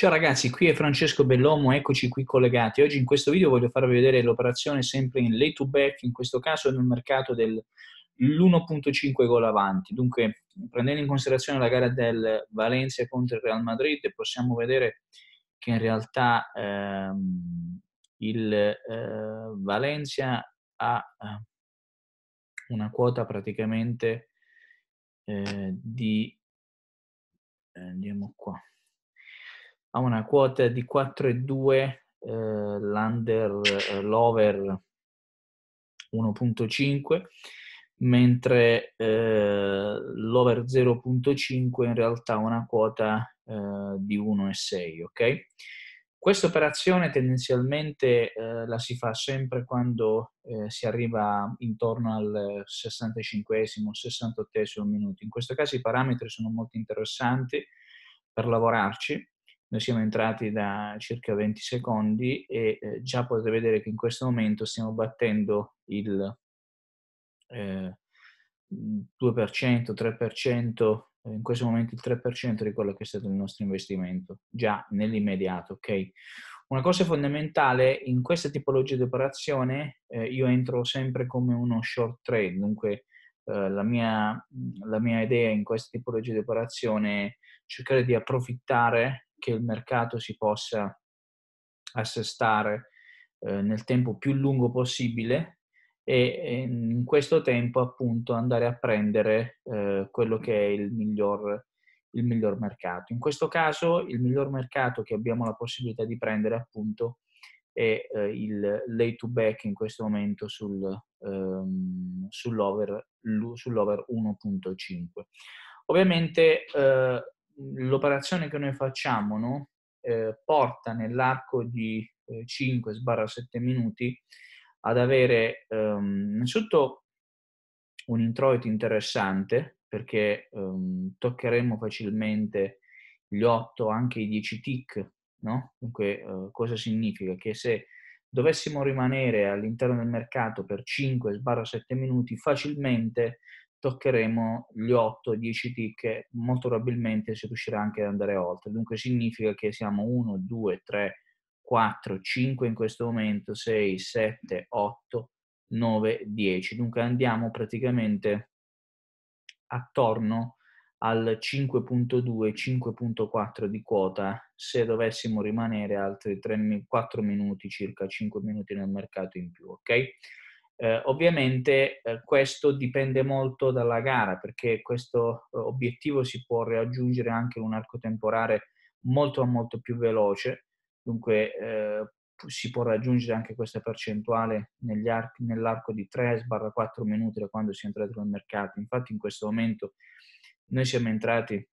Ciao ragazzi, qui è Francesco Bellomo, eccoci qui collegati. Oggi in questo video voglio farvi vedere l'operazione sempre in lay to back, in questo caso nel mercato dell'1.5 gol avanti. Dunque, prendendo in considerazione la gara del Valencia contro il Real Madrid, possiamo vedere che in realtà ehm, il eh, Valencia ha eh, una quota praticamente eh, di... Eh, andiamo qua ha una quota di 4,2 eh, l'under eh, l'over 1.5 mentre eh, l'over 0.5 in realtà ha una quota eh, di 1,6 ok questa operazione tendenzialmente eh, la si fa sempre quando eh, si arriva intorno al 65 68 minuto. In questo caso i parametri sono molto interessanti per lavorarci noi siamo entrati da circa 20 secondi e eh, già potete vedere che in questo momento stiamo battendo il eh, 2%, mm, 3%, eh, in questo momento il 3% di quello che è stato il nostro investimento, già nell'immediato, ok? Una cosa fondamentale in questa tipologia di operazione, eh, io entro sempre come uno short trade, dunque eh, la, mia, la mia idea in questa tipologia di operazione è cercare di approfittare che il mercato si possa assestare eh, nel tempo più lungo possibile e, in questo tempo appunto andare a prendere eh, quello che è il miglior, il miglior mercato. In questo caso il miglior mercato che abbiamo la possibilità di prendere appunto è eh, il lay to back in questo momento sul, ehm, sull'over, sull'over 1.5. Ovviamente eh, l'operazione che noi facciamo no? eh, porta nell'arco di eh, 5-7 minuti ad avere ehm, innanzitutto un introito interessante perché ehm, toccheremo facilmente gli 8, anche i 10 tick, no? Dunque, eh, cosa significa? Che se dovessimo rimanere all'interno del mercato per 5-7 minuti, facilmente toccheremo gli 8-10 tick molto probabilmente si riuscirà anche ad andare oltre. Dunque significa che siamo 1, 2, 3, 4, 5 in questo momento, 6, 7, 8, 9, 10. Dunque andiamo praticamente attorno al 5.2-5.4 di quota se dovessimo rimanere altri 3, 4 minuti, circa 5 minuti nel mercato in più, ok? Eh, ovviamente eh, questo dipende molto dalla gara perché questo eh, obiettivo si può raggiungere anche in un arco temporale molto molto più veloce, dunque eh, si può raggiungere anche questa percentuale archi, nell'arco di 3-4 minuti da quando si è entrati nel mercato. Infatti in questo momento noi siamo entrati,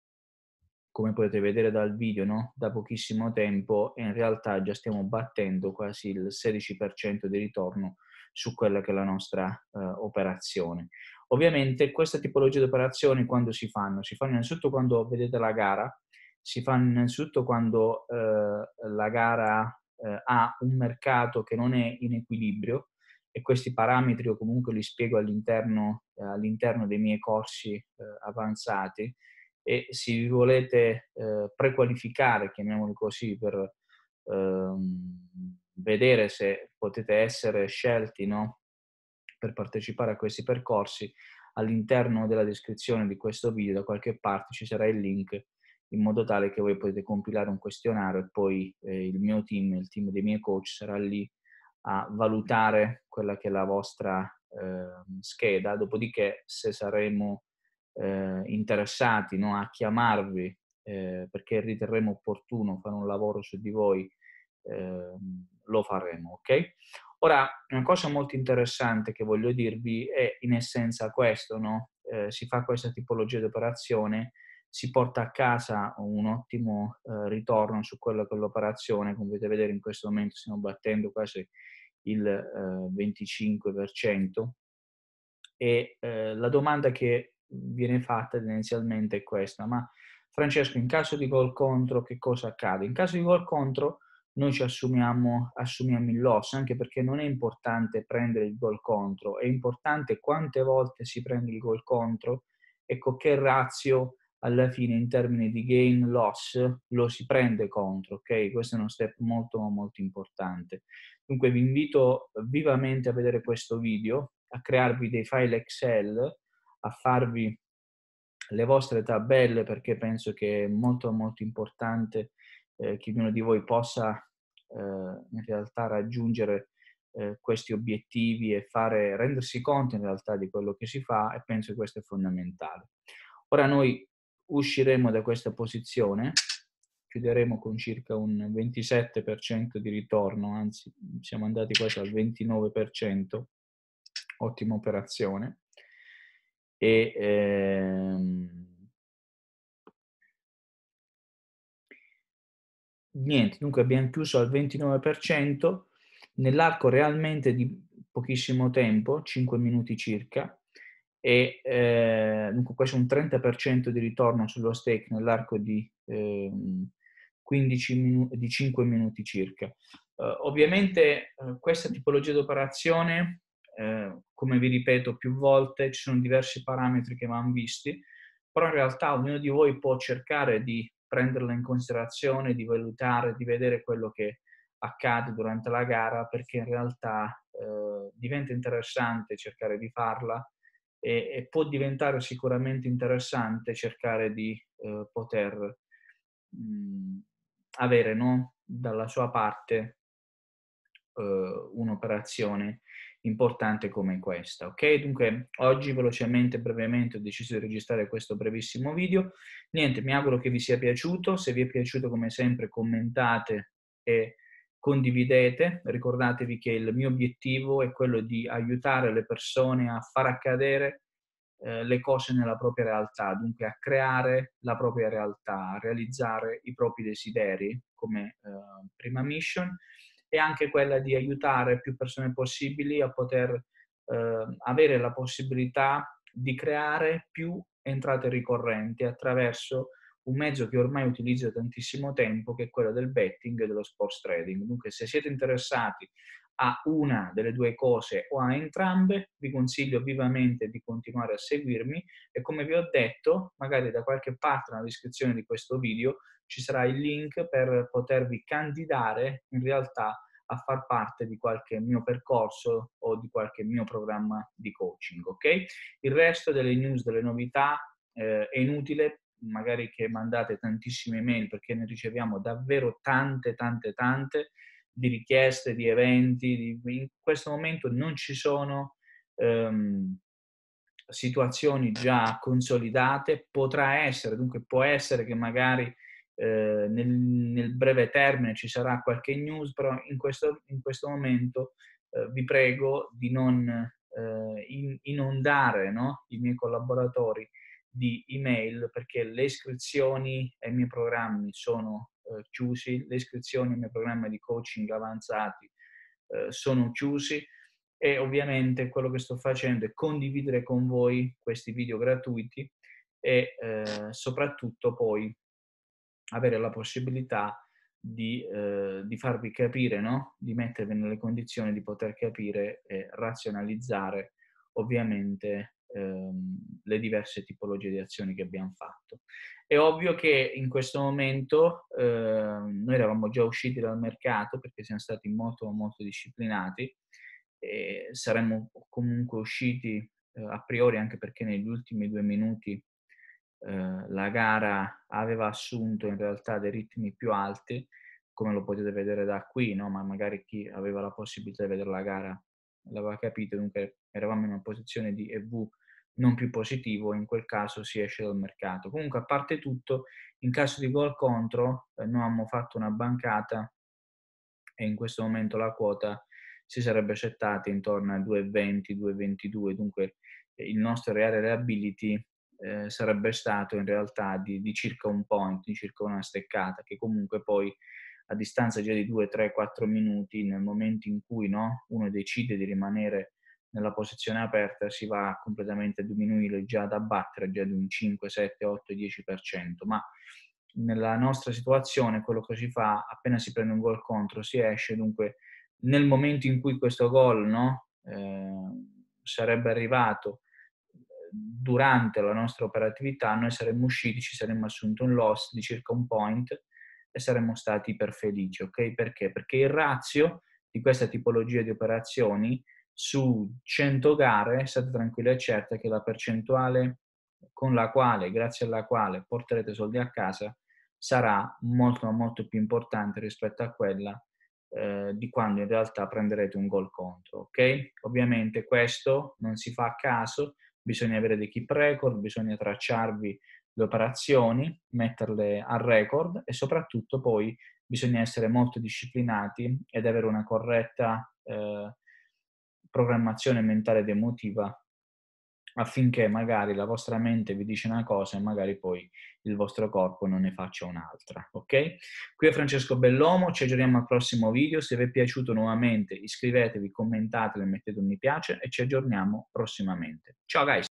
come potete vedere dal video, no? da pochissimo tempo e in realtà già stiamo battendo quasi il 16% di ritorno su quella che è la nostra eh, operazione. Ovviamente questa tipologia di operazioni quando si fanno? Si fanno innanzitutto quando vedete la gara, si fanno innanzitutto quando eh, la gara eh, ha un mercato che non è in equilibrio e questi parametri io comunque li spiego all'interno, all'interno dei miei corsi eh, avanzati e se vi volete eh, prequalificare, chiamiamolo così, per, ehm, vedere se potete essere scelti no? per partecipare a questi percorsi, all'interno della descrizione di questo video da qualche parte ci sarà il link in modo tale che voi potete compilare un questionario e poi eh, il mio team, il team dei miei coach sarà lì a valutare quella che è la vostra eh, scheda, dopodiché se saremo eh, interessati no, a chiamarvi eh, perché riterremo opportuno fare un lavoro su di voi eh, lo faremo, ok? Ora, una cosa molto interessante che voglio dirvi è in essenza questo, no? Eh, si fa questa tipologia di operazione, si porta a casa un ottimo eh, ritorno su quella che è l'operazione, come potete vedere in questo momento stiamo battendo quasi il eh, 25% e eh, la domanda che viene fatta tendenzialmente è questa, ma Francesco in caso di gol contro che cosa accade? In caso di gol contro noi ci assumiamo, assumiamo il loss, anche perché non è importante prendere il gol contro, è importante quante volte si prende il gol contro e con che razio alla fine in termini di gain loss lo si prende contro, ok? Questo è uno step molto molto importante. Dunque vi invito vivamente a vedere questo video, a crearvi dei file Excel, a farvi le vostre tabelle perché penso che è molto molto importante eh, che ognuno di voi possa eh, in realtà raggiungere eh, questi obiettivi e fare, rendersi conto in realtà di quello che si fa e penso che questo è fondamentale. Ora noi usciremo da questa posizione, chiuderemo con circa un 27% di ritorno, anzi siamo andati quasi al 29%, ottima operazione. E, ehm, niente, dunque abbiamo chiuso al 29%, nell'arco realmente di pochissimo tempo, 5 minuti circa, e eh, dunque questo è un 30% di ritorno sullo stake nell'arco di, eh, minu- di 5 minuti circa. Eh, ovviamente eh, questa tipologia di operazione, eh, come vi ripeto più volte, ci sono diversi parametri che vanno visti, però in realtà ognuno di voi può cercare di prenderla in considerazione, di valutare, di vedere quello che accade durante la gara, perché in realtà eh, diventa interessante cercare di farla e, e, può diventare sicuramente interessante cercare di eh, poter mh, mm, avere no? dalla sua parte eh, un'operazione importante come questa. Ok, dunque oggi velocemente e brevemente ho deciso di registrare questo brevissimo video. Niente, mi auguro che vi sia piaciuto. Se vi è piaciuto, come sempre, commentate e condividete. Ricordatevi che il mio obiettivo è quello di aiutare le persone a far accadere eh, le cose nella propria realtà, dunque a creare la propria realtà, a realizzare i propri desideri come eh, prima mission è anche quella di aiutare più persone possibili a poter eh, avere la possibilità di creare più entrate ricorrenti attraverso un mezzo che ormai utilizzo da tantissimo tempo, che è quello del betting e dello sports trading. Dunque, se siete interessati a una delle due cose o a entrambe, vi consiglio vivamente di continuare a seguirmi e come vi ho detto, magari da qualche parte nella descrizione di questo video ci sarà il link per potervi candidare in realtà a far parte di qualche mio percorso o di qualche mio programma di coaching, ok? Il resto delle news, delle novità eh, è inutile magari che mandate tantissime email perché ne riceviamo davvero tante, tante, tante di richieste, di eventi, di, in questo momento non ci sono ehm, situazioni già consolidate, potrà essere, dunque può essere che magari eh, nel, nel, breve termine ci sarà qualche news, però in questo, in questo momento eh, vi prego di non eh, inondare no? i miei collaboratori di email perché le iscrizioni ai miei programmi sono eh, chiusi, le iscrizioni al mio programma di coaching avanzati eh, sono chiusi e ovviamente quello che sto facendo è condividere con voi questi video gratuiti e eh, soprattutto poi avere la possibilità di, di, farvi capire, no? di mettervi nelle condizioni di poter capire e razionalizzare ovviamente Ehm, le diverse tipologie di azioni che abbiamo fatto. È ovvio che in questo momento ehm, noi eravamo già usciti dal mercato perché siamo stati molto, molto disciplinati e saremmo comunque usciti eh, a priori anche perché negli ultimi due minuti eh, la gara aveva assunto in realtà dei ritmi più alti come lo potete vedere da qui, no? ma magari chi aveva la possibilità di vedere la gara l'aveva capito, dunque eravamo in una posizione di EV non più positivo, in quel caso si esce dal mercato. Comunque, a parte tutto, in caso di gol contro, eh, noi abbiamo fatto una bancata e in questo momento la quota si sarebbe settata intorno a 2,20, 2,22, dunque eh, il nostro reale reability eh, sarebbe stato in realtà di, di, circa un point, di circa una steccata, che comunque poi a distanza già di 2, 3, 4 minuti, nel momento in cui no, uno decide di rimanere nella posizione aperta si va completamente a diminuire, già ad abbattere già di un 5, 7, 8, 10%, ma nella nostra situazione quello che si fa appena si prende un gol contro si esce, dunque nel momento in cui questo gol no, eh, sarebbe arrivato eh, durante la nostra operatività noi saremmo usciti, ci saremmo assunto un loss di circa un point e saremmo stati iperfelici, ok? Perché? Perché il ratio di questa tipologia di operazioni su 100 gare state tranquille e certe che la percentuale con la quale, grazie alla quale porterete soldi a casa sarà molto molto più importante rispetto a quella eh, di quando in realtà prenderete un gol contro, ok? Ovviamente questo non si fa a caso, bisogna avere dei keep record, bisogna tracciarvi le operazioni, metterle a record e soprattutto poi bisogna essere molto disciplinati ed avere una corretta eh, programmazione mentale ed emotiva affinché magari la vostra mente vi dice una cosa e magari poi il vostro corpo non ne faccia un'altra, ok? Qui è Francesco Bellomo, ci aggiorniamo al prossimo video, se vi è piaciuto nuovamente iscrivetevi, commentatelo, mettete un mi piace e ci aggiorniamo prossimamente. Ciao guys!